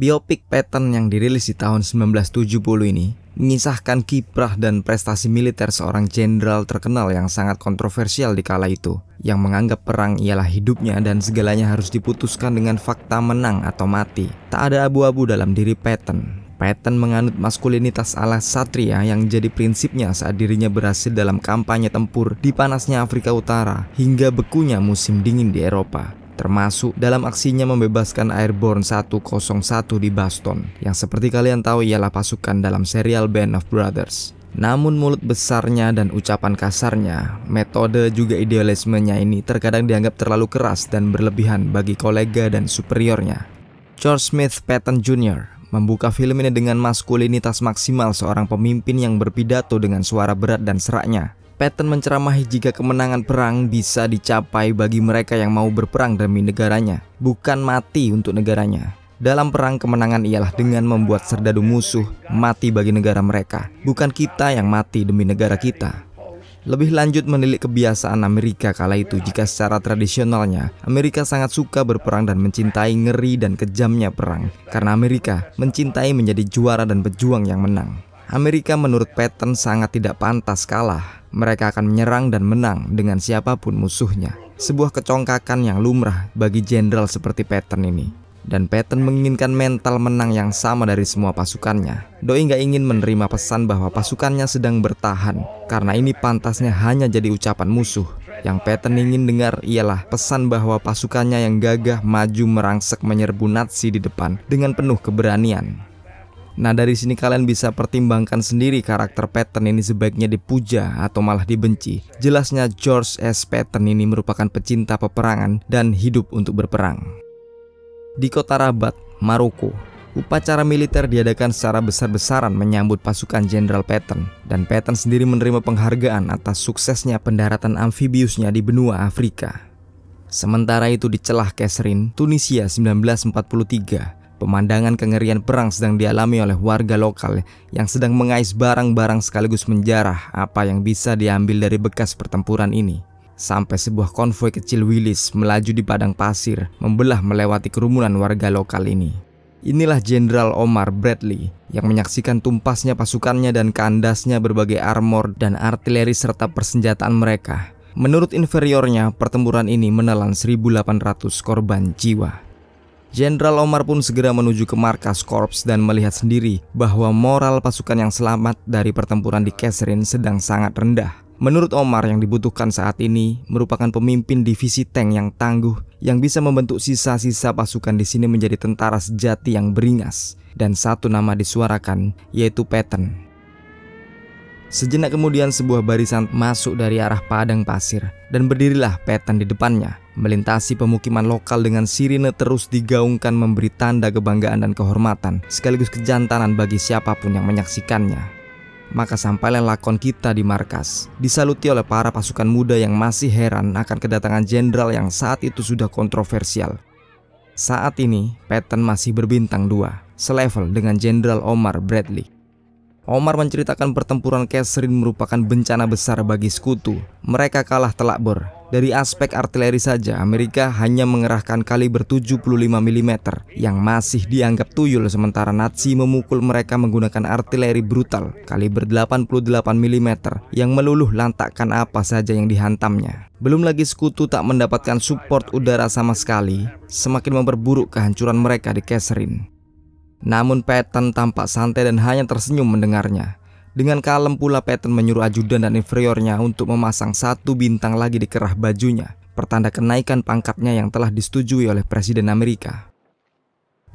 Biopik Patton yang dirilis di tahun 1970 ini mengisahkan kiprah dan prestasi militer seorang jenderal terkenal yang sangat kontroversial di kala itu, yang menganggap perang ialah hidupnya dan segalanya harus diputuskan dengan fakta menang atau mati. Tak ada abu-abu dalam diri Patton. Patton menganut maskulinitas ala satria yang jadi prinsipnya saat dirinya berhasil dalam kampanye tempur di panasnya Afrika Utara hingga bekunya musim dingin di Eropa termasuk dalam aksinya membebaskan Airborne 101 di Boston, yang seperti kalian tahu ialah pasukan dalam serial Band of Brothers. Namun mulut besarnya dan ucapan kasarnya, metode juga idealismenya ini terkadang dianggap terlalu keras dan berlebihan bagi kolega dan superiornya. George Smith Patton Jr. membuka film ini dengan maskulinitas maksimal seorang pemimpin yang berpidato dengan suara berat dan seraknya, Patton menceramahi jika kemenangan perang bisa dicapai bagi mereka yang mau berperang demi negaranya, bukan mati untuk negaranya. Dalam perang kemenangan ialah dengan membuat serdadu musuh mati bagi negara mereka, bukan kita yang mati demi negara kita. Lebih lanjut menilik kebiasaan Amerika kala itu jika secara tradisionalnya Amerika sangat suka berperang dan mencintai ngeri dan kejamnya perang karena Amerika mencintai menjadi juara dan pejuang yang menang. Amerika menurut Patton sangat tidak pantas kalah. Mereka akan menyerang dan menang dengan siapapun musuhnya. Sebuah kecongkakan yang lumrah bagi jenderal seperti Patton ini. Dan Patton menginginkan mental menang yang sama dari semua pasukannya. Doi nggak ingin menerima pesan bahwa pasukannya sedang bertahan, karena ini pantasnya hanya jadi ucapan musuh. Yang Patton ingin dengar ialah pesan bahwa pasukannya yang gagah maju merangsek menyerbu Nazi di depan dengan penuh keberanian. Nah dari sini kalian bisa pertimbangkan sendiri karakter Patton ini sebaiknya dipuja atau malah dibenci. Jelasnya George S. Patton ini merupakan pecinta peperangan dan hidup untuk berperang. Di kota Rabat, Maroko, upacara militer diadakan secara besar-besaran menyambut pasukan Jenderal Patton dan Patton sendiri menerima penghargaan atas suksesnya pendaratan amfibiusnya di benua Afrika. Sementara itu di celah Kesrin, Tunisia 1943, Pemandangan kengerian perang sedang dialami oleh warga lokal yang sedang mengais barang-barang sekaligus menjarah apa yang bisa diambil dari bekas pertempuran ini. Sampai sebuah konvoi kecil Willis melaju di padang pasir membelah melewati kerumunan warga lokal ini. Inilah Jenderal Omar Bradley yang menyaksikan tumpasnya pasukannya dan kandasnya berbagai armor dan artileri serta persenjataan mereka. Menurut inferiornya, pertempuran ini menelan 1.800 korban jiwa. Jenderal Omar pun segera menuju ke markas korps dan melihat sendiri bahwa moral pasukan yang selamat dari pertempuran di Kesrin sedang sangat rendah. Menurut Omar yang dibutuhkan saat ini merupakan pemimpin divisi tank yang tangguh yang bisa membentuk sisa-sisa pasukan di sini menjadi tentara sejati yang beringas. Dan satu nama disuarakan yaitu Patton. Sejenak kemudian sebuah barisan masuk dari arah padang pasir dan berdirilah Petan di depannya, melintasi pemukiman lokal dengan sirine terus digaungkan memberi tanda kebanggaan dan kehormatan sekaligus kejantanan bagi siapapun yang menyaksikannya. Maka sampailah lakon kita di markas, disaluti oleh para pasukan muda yang masih heran akan kedatangan jenderal yang saat itu sudah kontroversial. Saat ini, Patton masih berbintang dua, selevel dengan Jenderal Omar Bradley. Omar menceritakan pertempuran Catherine merupakan bencana besar bagi sekutu. Mereka kalah telak ber. Dari aspek artileri saja, Amerika hanya mengerahkan kaliber 75 mm yang masih dianggap tuyul sementara Nazi memukul mereka menggunakan artileri brutal kaliber 88 mm yang meluluh lantakkan apa saja yang dihantamnya. Belum lagi sekutu tak mendapatkan support udara sama sekali, semakin memperburuk kehancuran mereka di Catherine. Namun Patton tampak santai dan hanya tersenyum mendengarnya. Dengan kalem pula Patton menyuruh ajudan dan inferiornya untuk memasang satu bintang lagi di kerah bajunya, pertanda kenaikan pangkatnya yang telah disetujui oleh Presiden Amerika.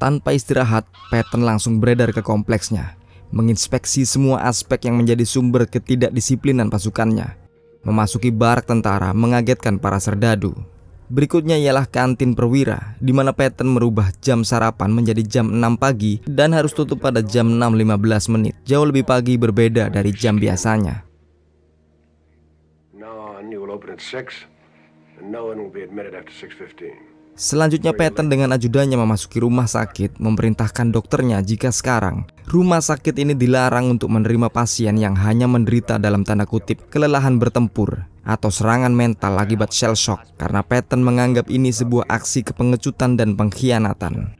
Tanpa istirahat, Patton langsung beredar ke kompleksnya, menginspeksi semua aspek yang menjadi sumber ketidakdisiplinan pasukannya. Memasuki barak tentara mengagetkan para serdadu. Berikutnya ialah kantin perwira, di mana Patton merubah jam sarapan menjadi jam 6 pagi dan harus tutup pada jam 6.15 menit, jauh lebih pagi berbeda dari jam biasanya. Selanjutnya Patton dengan ajudannya memasuki rumah sakit memerintahkan dokternya jika sekarang rumah sakit ini dilarang untuk menerima pasien yang hanya menderita dalam tanda kutip kelelahan bertempur atau serangan mental akibat shell shock karena Patton menganggap ini sebuah aksi kepengecutan dan pengkhianatan.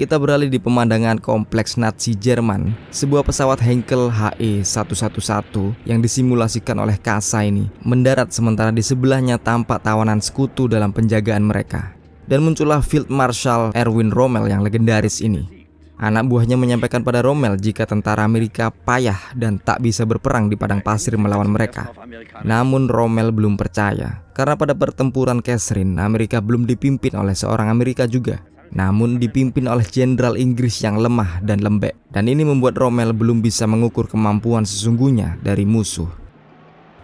Kita beralih di pemandangan kompleks Nazi Jerman, sebuah pesawat Henkel HE-111 yang disimulasikan oleh Kasa ini mendarat sementara di sebelahnya tampak tawanan sekutu dalam penjagaan mereka. Dan muncullah Field Marshal Erwin Rommel yang legendaris ini Anak buahnya menyampaikan pada Rommel jika tentara Amerika payah dan tak bisa berperang di padang pasir melawan mereka. Namun Rommel belum percaya, karena pada pertempuran Catherine, Amerika belum dipimpin oleh seorang Amerika juga, namun dipimpin oleh jenderal Inggris yang lemah dan lembek. Dan ini membuat Rommel belum bisa mengukur kemampuan sesungguhnya dari musuh.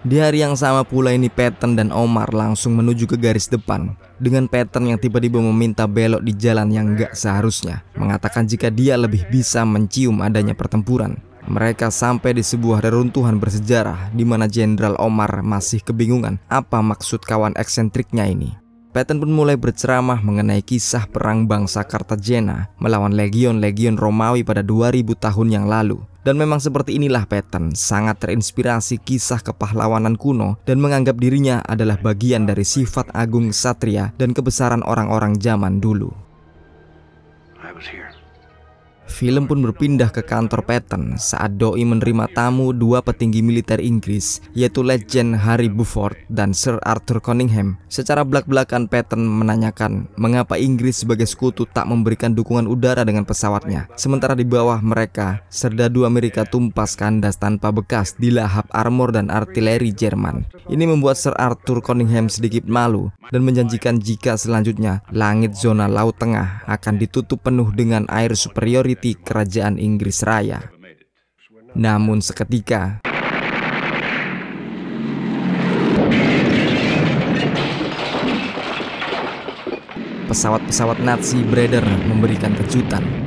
Di hari yang sama pula ini Patton dan Omar langsung menuju ke garis depan dengan Patton yang tiba-tiba meminta belok di jalan yang gak seharusnya, mengatakan jika dia lebih bisa mencium adanya pertempuran. Mereka sampai di sebuah reruntuhan bersejarah di mana Jenderal Omar masih kebingungan apa maksud kawan eksentriknya ini. Patton pun mulai berceramah mengenai kisah perang bangsa Kartajena melawan legion-legion Romawi pada 2000 tahun yang lalu. Dan memang seperti inilah Patton, sangat terinspirasi kisah kepahlawanan kuno dan menganggap dirinya adalah bagian dari sifat agung satria dan kebesaran orang-orang zaman dulu. Film pun berpindah ke kantor Patton saat Doi menerima tamu dua petinggi militer Inggris, yaitu legend Harry Buford dan Sir Arthur Cunningham. Secara belak-belakan Patton menanyakan mengapa Inggris sebagai sekutu tak memberikan dukungan udara dengan pesawatnya, sementara di bawah mereka, serdadu Amerika tumpas kandas tanpa bekas di lahap armor dan artileri Jerman. Ini membuat Sir Arthur Cunningham sedikit malu dan menjanjikan jika selanjutnya langit zona Laut Tengah akan ditutup penuh dengan air superiority mengikuti kerajaan Inggris Raya. Namun seketika, pesawat-pesawat Nazi breder memberikan kejutan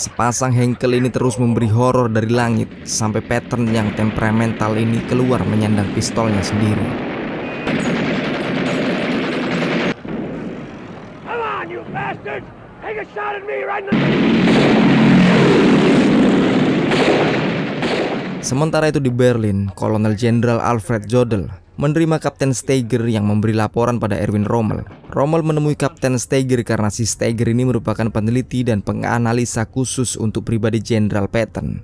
Sepasang hengkel ini terus memberi horor dari langit sampai pattern yang temperamental ini keluar menyandang pistolnya sendiri. Sementara itu di Berlin, Kolonel Jenderal Alfred Jodl menerima Kapten Steiger yang memberi laporan pada Erwin Rommel. Rommel menemui Kapten Steiger karena si Steiger ini merupakan peneliti dan penganalisa khusus untuk pribadi Jenderal Patton.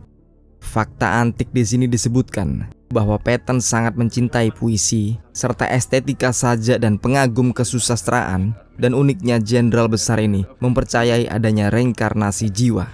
Fakta antik di sini disebutkan bahwa Patton sangat mencintai puisi serta estetika saja dan pengagum kesusastraan dan uniknya jenderal besar ini mempercayai adanya reinkarnasi jiwa.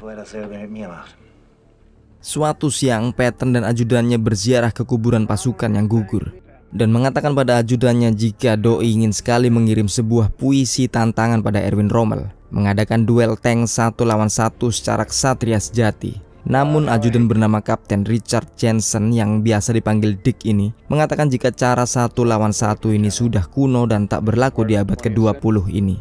Suatu siang, Patton dan ajudannya berziarah ke kuburan pasukan yang gugur dan mengatakan pada ajudannya jika Doi ingin sekali mengirim sebuah puisi tantangan pada Erwin Rommel, mengadakan duel tank satu lawan satu secara ksatria sejati. Namun ajudan bernama Kapten Richard Jensen yang biasa dipanggil Dick ini mengatakan jika cara satu lawan satu ini sudah kuno dan tak berlaku di abad ke-20 ini.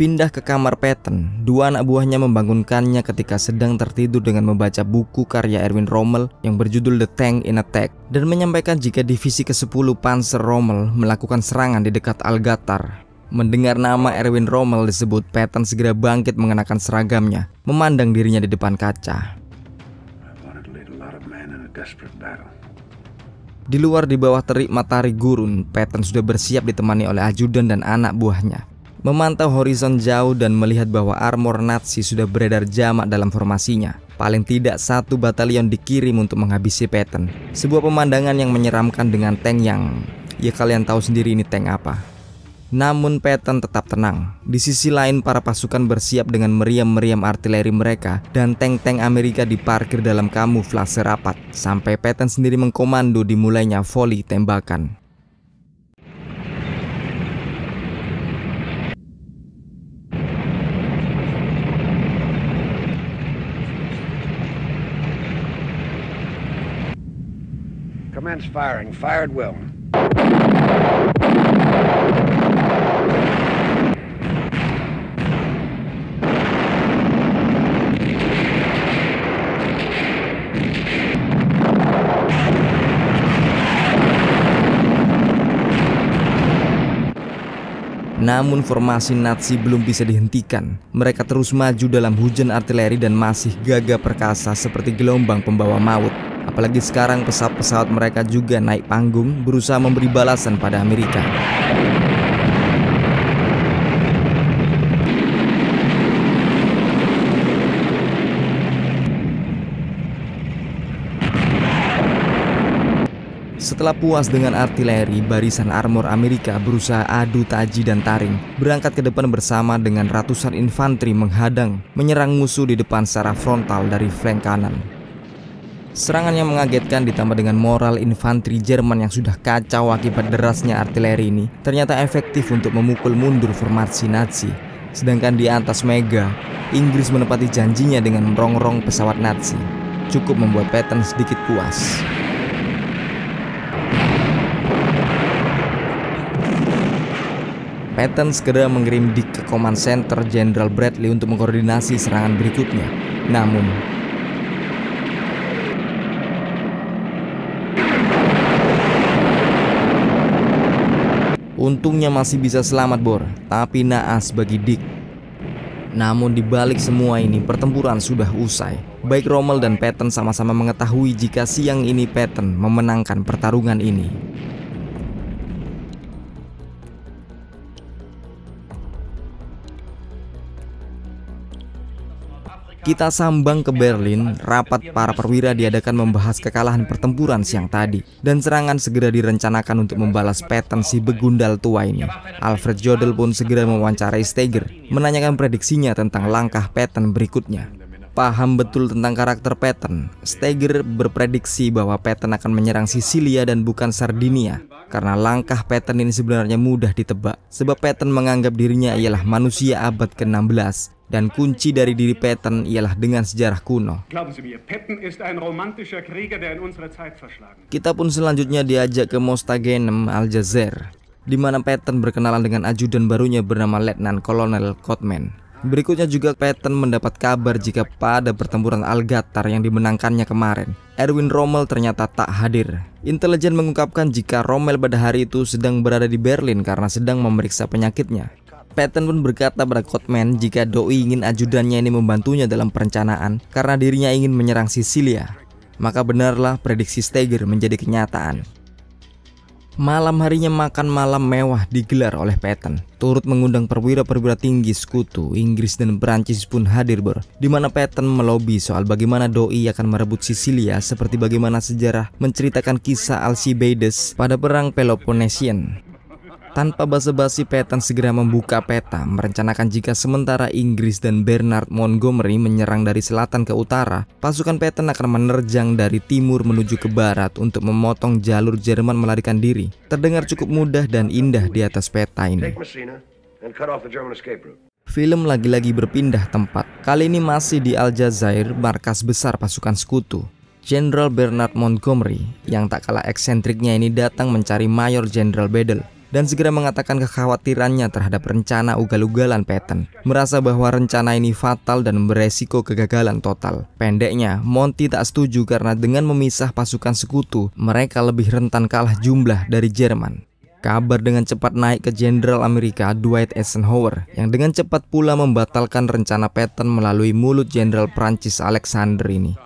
Pindah ke kamar Patton, dua anak buahnya membangunkannya ketika sedang tertidur dengan membaca buku karya Erwin Rommel yang berjudul The Tank in Attack dan menyampaikan jika divisi ke-10 Panzer Rommel melakukan serangan di dekat al -Ghattar. Mendengar nama Erwin Rommel disebut, Patton segera bangkit mengenakan seragamnya, memandang dirinya di depan kaca. Di luar di bawah terik matahari gurun, Patton sudah bersiap ditemani oleh ajudan dan anak buahnya. Memantau horizon jauh dan melihat bahwa armor Nazi sudah beredar jamak dalam formasinya. Paling tidak satu batalion dikirim untuk menghabisi Patton. Sebuah pemandangan yang menyeramkan dengan tank yang... Ya kalian tahu sendiri ini tank apa. Namun Patton tetap tenang. Di sisi lain para pasukan bersiap dengan meriam-meriam artileri mereka dan tank-tank Amerika diparkir dalam kamuflase rapat sampai Patton sendiri mengkomando dimulainya voli tembakan. Commence firing. Fire will. Namun formasi Nazi belum bisa dihentikan. Mereka terus maju dalam hujan artileri dan masih gagah perkasa seperti gelombang pembawa maut. Apalagi sekarang pesawat-pesawat mereka juga naik panggung berusaha memberi balasan pada Amerika. Setelah puas dengan artileri, barisan armor Amerika berusaha adu taji dan taring, berangkat ke depan bersama dengan ratusan infanteri menghadang, menyerang musuh di depan secara frontal dari flank kanan. Serangan yang mengagetkan ditambah dengan moral infanteri Jerman yang sudah kacau akibat derasnya artileri ini ternyata efektif untuk memukul mundur formasi Nazi. Sedangkan di atas Mega, Inggris menepati janjinya dengan merongrong pesawat Nazi. Cukup membuat Patton sedikit puas. Patton segera mengirim Dick ke Command Center Jenderal Bradley untuk mengkoordinasi serangan berikutnya. Namun, Untungnya masih bisa selamat Bor, tapi naas bagi Dick. Namun dibalik semua ini pertempuran sudah usai. Baik Rommel dan Patton sama-sama mengetahui jika siang ini Patton memenangkan pertarungan ini. Kita sambang ke Berlin, rapat para perwira diadakan membahas kekalahan pertempuran siang tadi. Dan serangan segera direncanakan untuk membalas pattern si begundal tua ini. Alfred Jodel pun segera mewawancarai Steger, menanyakan prediksinya tentang langkah pattern berikutnya. Paham betul tentang karakter Patton, Steger berprediksi bahwa Patton akan menyerang Sicilia dan bukan Sardinia karena langkah Patton ini sebenarnya mudah ditebak, sebab Patton menganggap dirinya ialah manusia abad ke-16 dan kunci dari diri Patton ialah dengan sejarah kuno. Kita pun selanjutnya diajak ke Mostagenem, Aljazair, di mana Patton berkenalan dengan ajudan barunya bernama Letnan Kolonel Kotman. Berikutnya juga Patton mendapat kabar jika pada pertempuran Al-Gattar yang dimenangkannya kemarin, Erwin Rommel ternyata tak hadir. Intelijen mengungkapkan jika Rommel pada hari itu sedang berada di Berlin karena sedang memeriksa penyakitnya. Patton pun berkata pada Kotman jika Doi ingin ajudannya ini membantunya dalam perencanaan karena dirinya ingin menyerang Sicilia. Maka benarlah prediksi Steger menjadi kenyataan. Malam harinya makan malam mewah digelar oleh Patton. Turut mengundang perwira-perwira tinggi sekutu, Inggris dan Perancis pun hadir ber, di mana Patton melobi soal bagaimana Doi akan merebut Sisilia seperti bagaimana sejarah menceritakan kisah Alcibiades pada perang Peloponnesian. Tanpa basa-basi Petan segera membuka peta, merencanakan jika sementara Inggris dan Bernard Montgomery menyerang dari selatan ke utara, pasukan Petan akan menerjang dari timur menuju ke barat untuk memotong jalur Jerman melarikan diri. Terdengar cukup mudah dan indah di atas peta ini. Film lagi-lagi berpindah tempat, kali ini masih di Aljazair, markas besar pasukan sekutu. Jenderal Bernard Montgomery yang tak kalah eksentriknya ini datang mencari Mayor Jenderal Bedell dan segera mengatakan kekhawatirannya terhadap rencana ugal-ugalan Patton. Merasa bahwa rencana ini fatal dan beresiko kegagalan total. Pendeknya, Monty tak setuju karena dengan memisah pasukan sekutu, mereka lebih rentan kalah jumlah dari Jerman. Kabar dengan cepat naik ke Jenderal Amerika Dwight Eisenhower yang dengan cepat pula membatalkan rencana Patton melalui mulut Jenderal Prancis Alexander ini.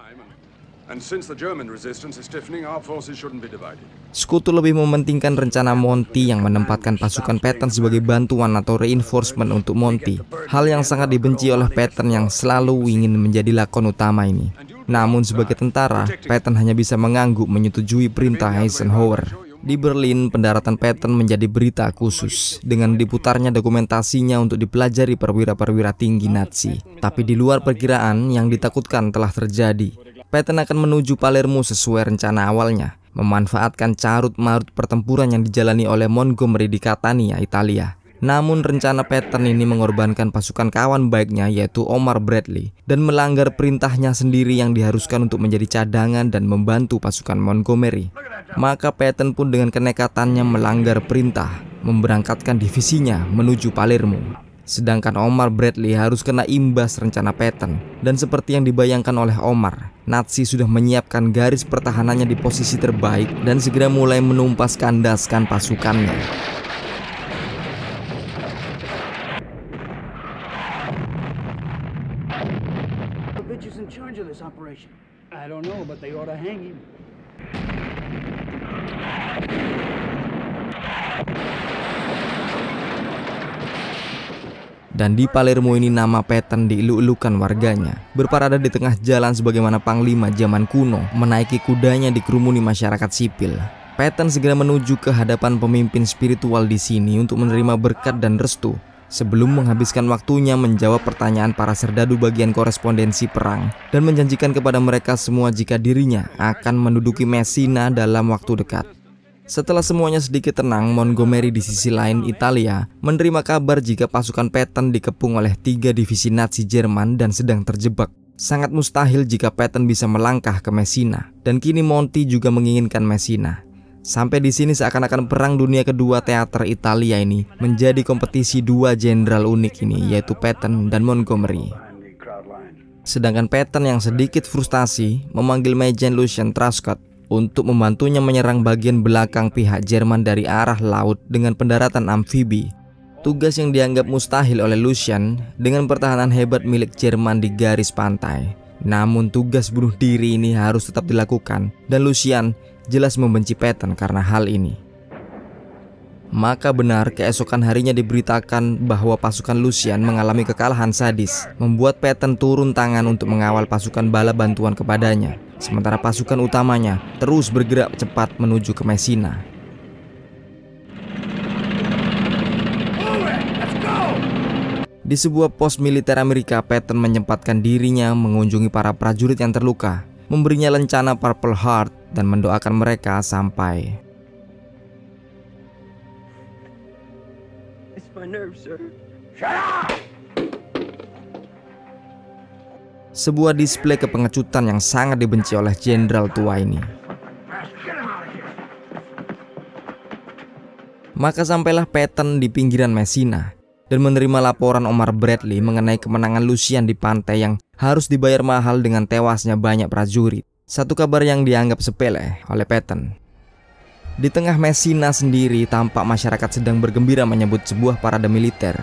Sekutu lebih mementingkan rencana Monty yang menempatkan pasukan Patton sebagai bantuan atau reinforcement untuk Monty. Hal yang sangat dibenci oleh Patton yang selalu ingin menjadi lakon utama ini. Namun sebagai tentara, Patton hanya bisa mengangguk menyetujui perintah Eisenhower. Di Berlin, pendaratan Patton menjadi berita khusus dengan diputarnya dokumentasinya untuk dipelajari perwira-perwira tinggi Nazi. Tapi di luar perkiraan, yang ditakutkan telah terjadi. Patton akan menuju Palermo sesuai rencana awalnya, memanfaatkan carut-marut pertempuran yang dijalani oleh Montgomery di Catania, Italia. Namun rencana Patton ini mengorbankan pasukan kawan baiknya yaitu Omar Bradley dan melanggar perintahnya sendiri yang diharuskan untuk menjadi cadangan dan membantu pasukan Montgomery. Maka Patton pun dengan kenekatannya melanggar perintah, memberangkatkan divisinya menuju Palermo. Sedangkan Omar Bradley harus kena imbas rencana Patton. Dan seperti yang dibayangkan oleh Omar, Nazi sudah menyiapkan garis pertahanannya di posisi terbaik dan segera mulai menumpas kandaskan pasukannya. I don't know, but they ought to hang him. Dan di Palermo ini nama Peten dielulukan warganya. Berparada di tengah jalan sebagaimana panglima zaman kuno, menaiki kudanya di kerumuni masyarakat sipil. Peten segera menuju ke hadapan pemimpin spiritual di sini untuk menerima berkat dan restu. Sebelum menghabiskan waktunya menjawab pertanyaan para serdadu bagian korespondensi perang dan menjanjikan kepada mereka semua jika dirinya akan menduduki Messina dalam waktu dekat. Setelah semuanya sedikit tenang, Montgomery di sisi lain Italia menerima kabar jika pasukan Patton dikepung oleh tiga divisi Nazi Jerman dan sedang terjebak. Sangat mustahil jika Patton bisa melangkah ke Messina, dan kini Monty juga menginginkan Messina. Sampai di sini seakan-akan Perang Dunia Kedua teater Italia ini menjadi kompetisi dua jenderal unik ini, yaitu Patton dan Montgomery. Sedangkan Patton yang sedikit frustasi memanggil Majen Lucian Truscott untuk membantunya menyerang bagian belakang pihak Jerman dari arah laut dengan pendaratan amfibi. Tugas yang dianggap mustahil oleh Lucian dengan pertahanan hebat milik Jerman di garis pantai. Namun tugas bunuh diri ini harus tetap dilakukan dan Lucian jelas membenci Patton karena hal ini. Maka benar keesokan harinya diberitakan bahwa pasukan Lucian mengalami kekalahan sadis Membuat Patton turun tangan untuk mengawal pasukan bala bantuan kepadanya sementara pasukan utamanya terus bergerak cepat menuju ke Messina. Di sebuah pos militer Amerika, Patton menyempatkan dirinya mengunjungi para prajurit yang terluka, memberinya lencana Purple Heart dan mendoakan mereka sampai. It's my nerve, sir. Shut up! Sebuah display kepengecutan yang sangat dibenci oleh jenderal tua ini. Maka sampailah Patton di pinggiran Messina dan menerima laporan Omar Bradley mengenai kemenangan Lucian di pantai yang harus dibayar mahal dengan tewasnya banyak prajurit. Satu kabar yang dianggap sepele oleh Patton. Di tengah Messina sendiri tampak masyarakat sedang bergembira menyebut sebuah parade militer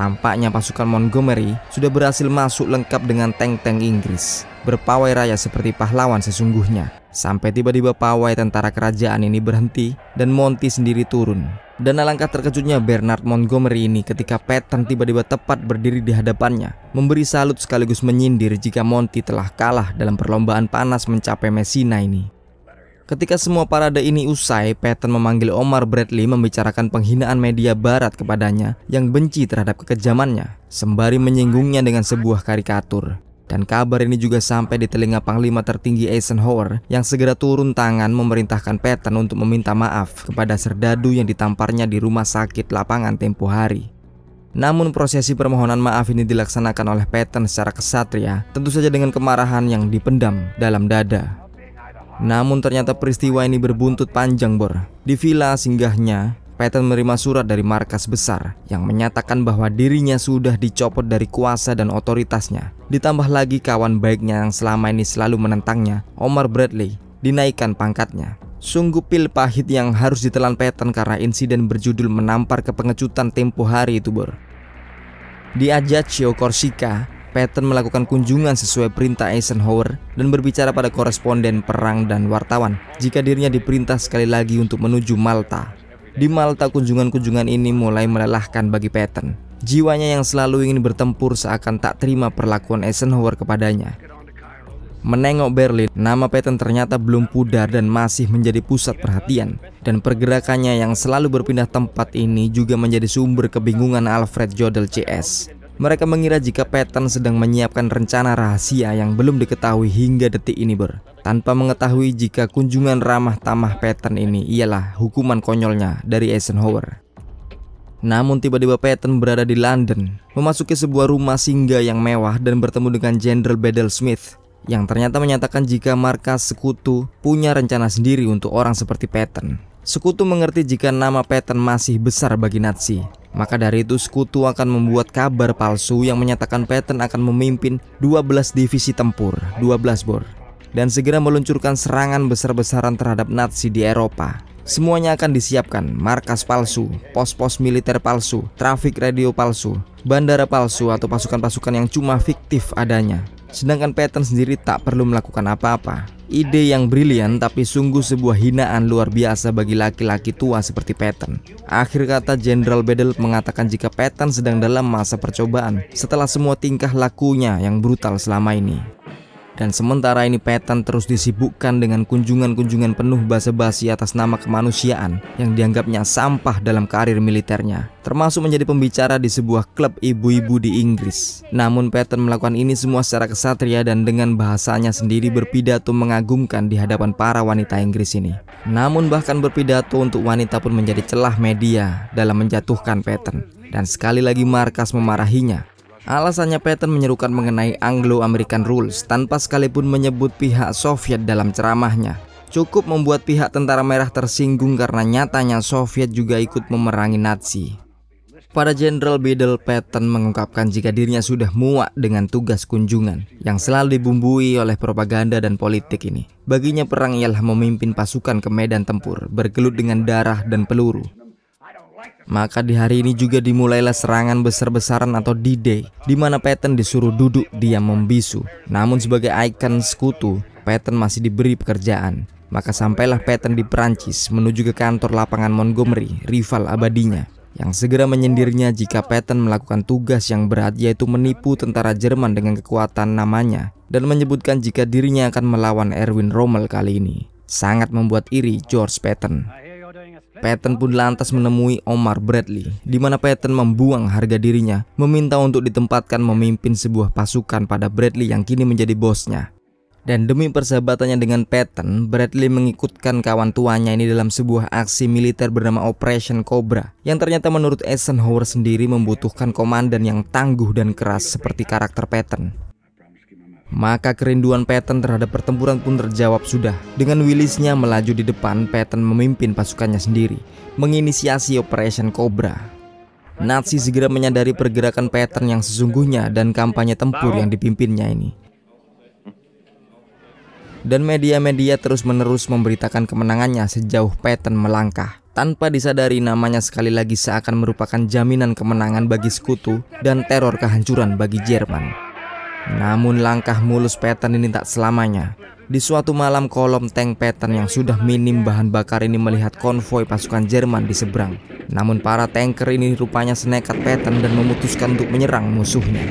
Tampaknya pasukan Montgomery sudah berhasil masuk lengkap dengan tank-tank Inggris, berpawai raya seperti pahlawan sesungguhnya. Sampai tiba-tiba pawai tentara kerajaan ini berhenti dan Monty sendiri turun. Dan alangkah terkejutnya Bernard Montgomery ini ketika Patton tiba-tiba tepat berdiri di hadapannya, memberi salut sekaligus menyindir jika Monty telah kalah dalam perlombaan panas mencapai Messina ini. Ketika semua parade ini usai, Patton memanggil Omar Bradley membicarakan penghinaan media barat kepadanya yang benci terhadap kekejamannya, sembari menyinggungnya dengan sebuah karikatur. Dan kabar ini juga sampai di telinga Panglima tertinggi Eisenhower yang segera turun tangan memerintahkan Patton untuk meminta maaf kepada serdadu yang ditamparnya di rumah sakit lapangan tempo hari. Namun prosesi permohonan maaf ini dilaksanakan oleh Patton secara kesatria, tentu saja dengan kemarahan yang dipendam dalam dada. Namun ternyata peristiwa ini berbuntut panjang Bor. Di villa singgahnya, Patton menerima surat dari markas besar yang menyatakan bahwa dirinya sudah dicopot dari kuasa dan otoritasnya. Ditambah lagi kawan baiknya yang selama ini selalu menentangnya, Omar Bradley, dinaikkan pangkatnya. Sungguh pil pahit yang harus ditelan Patton karena insiden berjudul menampar kepengecutan tempo hari itu Bor. Di Ajaccio, Corsica. Patton melakukan kunjungan sesuai perintah Eisenhower dan berbicara pada koresponden perang dan wartawan jika dirinya diperintah sekali lagi untuk menuju Malta. Di Malta kunjungan-kunjungan ini mulai melelahkan bagi Patton. Jiwanya yang selalu ingin bertempur seakan tak terima perlakuan Eisenhower kepadanya. Menengok Berlin, nama Patton ternyata belum pudar dan masih menjadi pusat perhatian. Dan pergerakannya yang selalu berpindah tempat ini juga menjadi sumber kebingungan Alfred Jodl CS. Mereka mengira jika Patton sedang menyiapkan rencana rahasia yang belum diketahui hingga detik ini ber Tanpa mengetahui jika kunjungan ramah tamah Patton ini ialah hukuman konyolnya dari Eisenhower namun tiba-tiba Patton berada di London, memasuki sebuah rumah singgah yang mewah dan bertemu dengan Jenderal Bedell Smith yang ternyata menyatakan jika markas sekutu punya rencana sendiri untuk orang seperti Patton. Sekutu mengerti jika nama Patton masih besar bagi Nazi maka dari itu sekutu akan membuat kabar palsu yang menyatakan Patton akan memimpin 12 divisi tempur, 12 bor, dan segera meluncurkan serangan besar-besaran terhadap Nazi di Eropa. Semuanya akan disiapkan, markas palsu, pos-pos militer palsu, trafik radio palsu, bandara palsu atau pasukan-pasukan yang cuma fiktif adanya. Sedangkan Patton sendiri tak perlu melakukan apa-apa. Ide yang brilian tapi sungguh sebuah hinaan luar biasa bagi laki-laki tua seperti Patton. Akhir kata Jenderal Bedel mengatakan jika Patton sedang dalam masa percobaan setelah semua tingkah lakunya yang brutal selama ini. Dan sementara ini Patton terus disibukkan dengan kunjungan-kunjungan penuh basa-basi atas nama kemanusiaan yang dianggapnya sampah dalam karir militernya, termasuk menjadi pembicara di sebuah klub ibu-ibu di Inggris. Namun Patton melakukan ini semua secara kesatria dan dengan bahasanya sendiri berpidato mengagumkan di hadapan para wanita Inggris ini. Namun bahkan berpidato untuk wanita pun menjadi celah media dalam menjatuhkan Patton. Dan sekali lagi markas memarahinya Alasannya Patton menyerukan mengenai Anglo-American Rules tanpa sekalipun menyebut pihak Soviet dalam ceramahnya. Cukup membuat pihak tentara merah tersinggung karena nyatanya Soviet juga ikut memerangi Nazi. Pada Jenderal Bedel, Patton mengungkapkan jika dirinya sudah muak dengan tugas kunjungan yang selalu dibumbui oleh propaganda dan politik ini. Baginya perang ialah memimpin pasukan ke medan tempur, bergelut dengan darah dan peluru. Maka di hari ini juga dimulailah serangan besar-besaran atau D-Day, di mana Patton disuruh duduk dia membisu. Namun sebagai ikon sekutu, Patton masih diberi pekerjaan. Maka sampailah Patton di Perancis menuju ke kantor lapangan Montgomery, rival abadinya yang segera menyendirinya jika Patton melakukan tugas yang berat yaitu menipu tentara Jerman dengan kekuatan namanya dan menyebutkan jika dirinya akan melawan Erwin Rommel kali ini. Sangat membuat iri George Patton. Patton pun lantas menemui Omar Bradley, di mana Patton membuang harga dirinya, meminta untuk ditempatkan memimpin sebuah pasukan pada Bradley yang kini menjadi bosnya. Dan demi persahabatannya dengan Patton, Bradley mengikutkan kawan tuanya ini dalam sebuah aksi militer bernama Operation Cobra, yang ternyata menurut Eisenhower sendiri membutuhkan komandan yang tangguh dan keras seperti karakter Patton. Maka kerinduan Patton terhadap pertempuran pun terjawab sudah. Dengan Willisnya melaju di depan, Patton memimpin pasukannya sendiri, menginisiasi Operation Cobra. Nazi segera menyadari pergerakan Patton yang sesungguhnya dan kampanye tempur yang dipimpinnya ini. Dan media-media terus-menerus memberitakan kemenangannya sejauh Patton melangkah. Tanpa disadari namanya sekali lagi seakan merupakan jaminan kemenangan bagi sekutu dan teror kehancuran bagi Jerman. Namun langkah mulus petan ini tak selamanya. Di suatu malam kolom tank petan yang sudah minim bahan bakar ini melihat konvoi pasukan Jerman di seberang. Namun para tanker ini rupanya senekat petan dan memutuskan untuk menyerang musuhnya.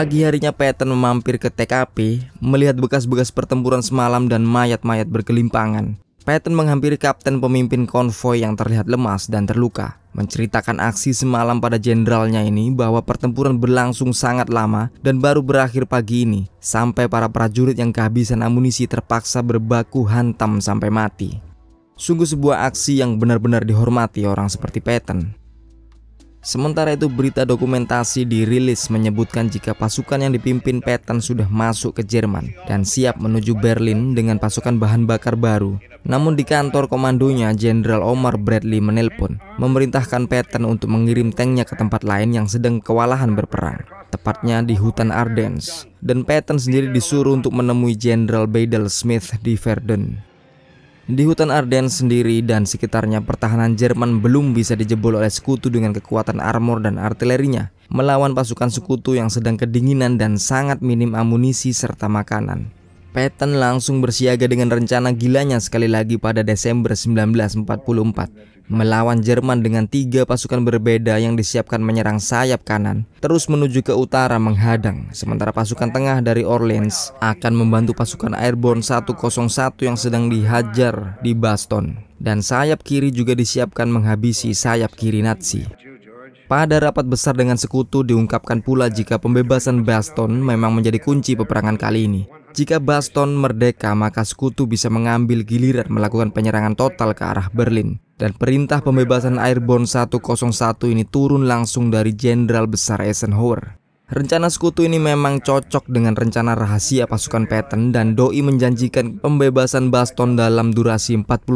Pagi harinya Peyton memampir ke TKP, melihat bekas-bekas pertempuran semalam dan mayat-mayat berkelimpangan. Peyton menghampiri kapten pemimpin konvoi yang terlihat lemas dan terluka, menceritakan aksi semalam pada jenderalnya ini bahwa pertempuran berlangsung sangat lama dan baru berakhir pagi ini, sampai para prajurit yang kehabisan amunisi terpaksa berbaku hantam sampai mati. Sungguh sebuah aksi yang benar-benar dihormati orang seperti Peyton. Sementara itu berita dokumentasi dirilis menyebutkan jika pasukan yang dipimpin Patton sudah masuk ke Jerman dan siap menuju Berlin dengan pasukan bahan bakar baru. Namun di kantor komandonya Jenderal Omar Bradley menelpon memerintahkan Patton untuk mengirim tanknya ke tempat lain yang sedang kewalahan berperang tepatnya di hutan Ardennes dan Patton sendiri disuruh untuk menemui Jenderal Bedell Smith di Verdun. Di hutan Ardennes sendiri dan sekitarnya pertahanan Jerman belum bisa dijebol oleh sekutu dengan kekuatan armor dan artilerinya melawan pasukan sekutu yang sedang kedinginan dan sangat minim amunisi serta makanan. Patton langsung bersiaga dengan rencana gilanya sekali lagi pada Desember 1944 melawan Jerman dengan tiga pasukan berbeda yang disiapkan menyerang sayap kanan, terus menuju ke utara menghadang, sementara pasukan tengah dari Orleans akan membantu pasukan airborne 101 yang sedang dihajar di Baston. Dan sayap kiri juga disiapkan menghabisi sayap kiri Nazi. Pada rapat besar dengan sekutu diungkapkan pula jika pembebasan Baston memang menjadi kunci peperangan kali ini. Jika Baston merdeka, maka sekutu bisa mengambil giliran melakukan penyerangan total ke arah Berlin. Dan perintah pembebasan Airborne 101 ini turun langsung dari Jenderal Besar Eisenhower. Rencana sekutu ini memang cocok dengan rencana rahasia pasukan Patton dan Doi menjanjikan pembebasan Baston dalam durasi 48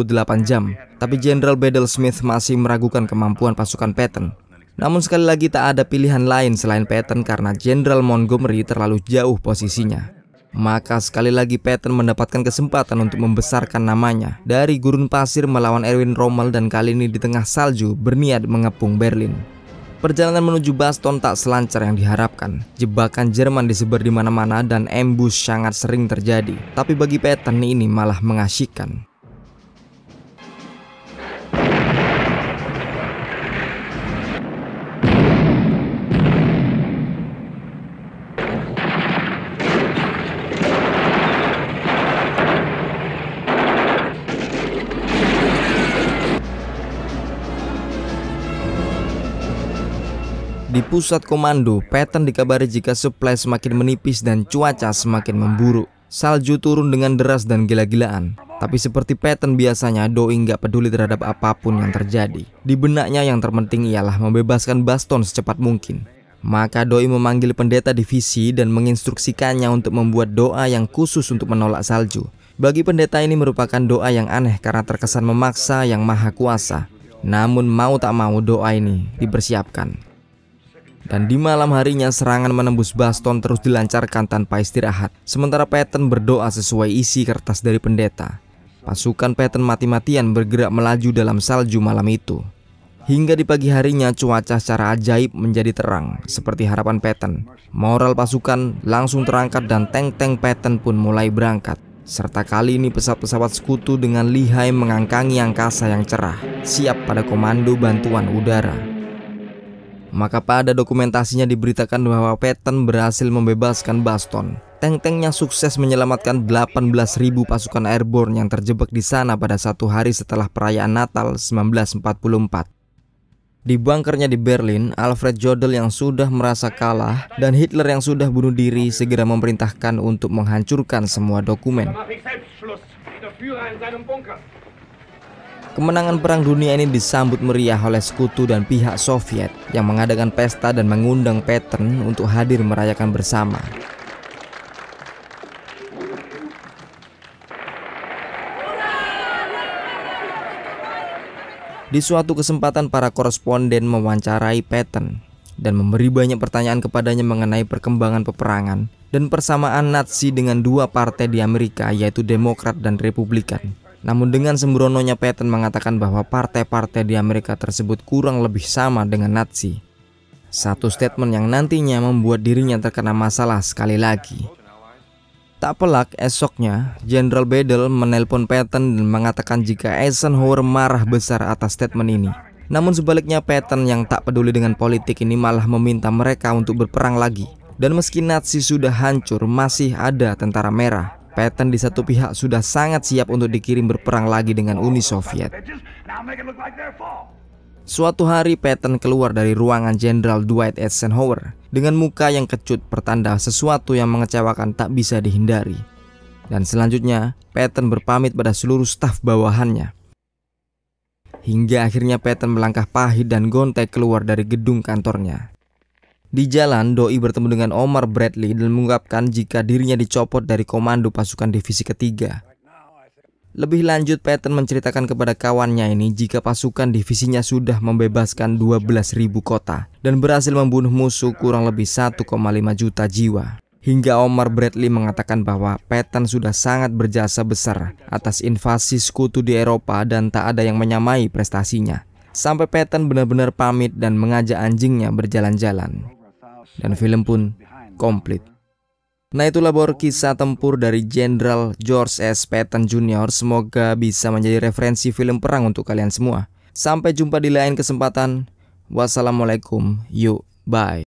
jam. Tapi Jenderal Bedell Smith masih meragukan kemampuan pasukan Patton. Namun sekali lagi tak ada pilihan lain selain Patton karena Jenderal Montgomery terlalu jauh posisinya. Maka sekali lagi Patton mendapatkan kesempatan untuk membesarkan namanya dari gurun pasir melawan Erwin Rommel dan kali ini di tengah salju berniat mengepung Berlin. Perjalanan menuju Baston tak selancar yang diharapkan. Jebakan Jerman disebar di mana-mana dan embus sangat sering terjadi. Tapi bagi Patton ini malah mengasyikkan. di pusat komando, Patton dikabari jika suplai semakin menipis dan cuaca semakin memburuk. Salju turun dengan deras dan gila-gilaan. Tapi seperti Patton biasanya, Doi nggak peduli terhadap apapun yang terjadi. Di benaknya yang terpenting ialah membebaskan Baston secepat mungkin. Maka Doi memanggil pendeta divisi dan menginstruksikannya untuk membuat doa yang khusus untuk menolak salju. Bagi pendeta ini merupakan doa yang aneh karena terkesan memaksa yang maha kuasa. Namun mau tak mau doa ini dipersiapkan. Dan di malam harinya serangan menembus baston terus dilancarkan tanpa istirahat. Sementara Patton berdoa sesuai isi kertas dari pendeta. Pasukan Patton mati-matian bergerak melaju dalam salju malam itu. Hingga di pagi harinya cuaca secara ajaib menjadi terang seperti harapan Patton. Moral pasukan langsung terangkat dan tank-tank Patton pun mulai berangkat. Serta kali ini pesawat-pesawat sekutu dengan lihai mengangkangi angkasa yang cerah, siap pada komando bantuan udara. Maka pada dokumentasinya diberitakan bahwa Patton berhasil membebaskan Baston. Tank-tanknya sukses menyelamatkan 18.000 pasukan airborne yang terjebak di sana pada satu hari setelah perayaan Natal 1944. Di bunkernya di Berlin, Alfred Jodl yang sudah merasa kalah dan Hitler yang sudah bunuh diri segera memerintahkan untuk menghancurkan semua dokumen. Kemenangan Perang Dunia ini disambut meriah oleh sekutu dan pihak Soviet yang mengadakan pesta dan mengundang Patton untuk hadir merayakan bersama. Di suatu kesempatan para koresponden mewawancarai Patton dan memberi banyak pertanyaan kepadanya mengenai perkembangan peperangan dan persamaan Nazi dengan dua partai di Amerika yaitu Demokrat dan Republikan. Namun dengan sembrononya Patton mengatakan bahwa partai-partai di Amerika tersebut kurang lebih sama dengan Nazi. Satu statement yang nantinya membuat dirinya terkena masalah sekali lagi. Tak pelak esoknya, Jenderal Bedel menelpon Patton dan mengatakan jika Eisenhower marah besar atas statement ini. Namun sebaliknya Patton yang tak peduli dengan politik ini malah meminta mereka untuk berperang lagi. Dan meski Nazi sudah hancur, masih ada tentara merah Patton di satu pihak sudah sangat siap untuk dikirim berperang lagi dengan Uni Soviet. Suatu hari Patton keluar dari ruangan Jenderal Dwight Eisenhower dengan muka yang kecut pertanda sesuatu yang mengecewakan tak bisa dihindari. Dan selanjutnya, Patton berpamit pada seluruh staf bawahannya. Hingga akhirnya Patton melangkah pahit dan gontek keluar dari gedung kantornya. Di jalan, Doi bertemu dengan Omar Bradley dan mengungkapkan jika dirinya dicopot dari komando pasukan divisi ketiga. Lebih lanjut, Patton menceritakan kepada kawannya ini jika pasukan divisinya sudah membebaskan 12.000 kota dan berhasil membunuh musuh kurang lebih 1,5 juta jiwa. Hingga Omar Bradley mengatakan bahwa Patton sudah sangat berjasa besar atas invasi sekutu di Eropa dan tak ada yang menyamai prestasinya. Sampai Patton benar-benar pamit dan mengajak anjingnya berjalan-jalan dan film pun komplit. Nah itulah bor kisah tempur dari Jenderal George S. Patton Jr. Semoga bisa menjadi referensi film perang untuk kalian semua. Sampai jumpa di lain kesempatan. Wassalamualaikum. Yuk, bye.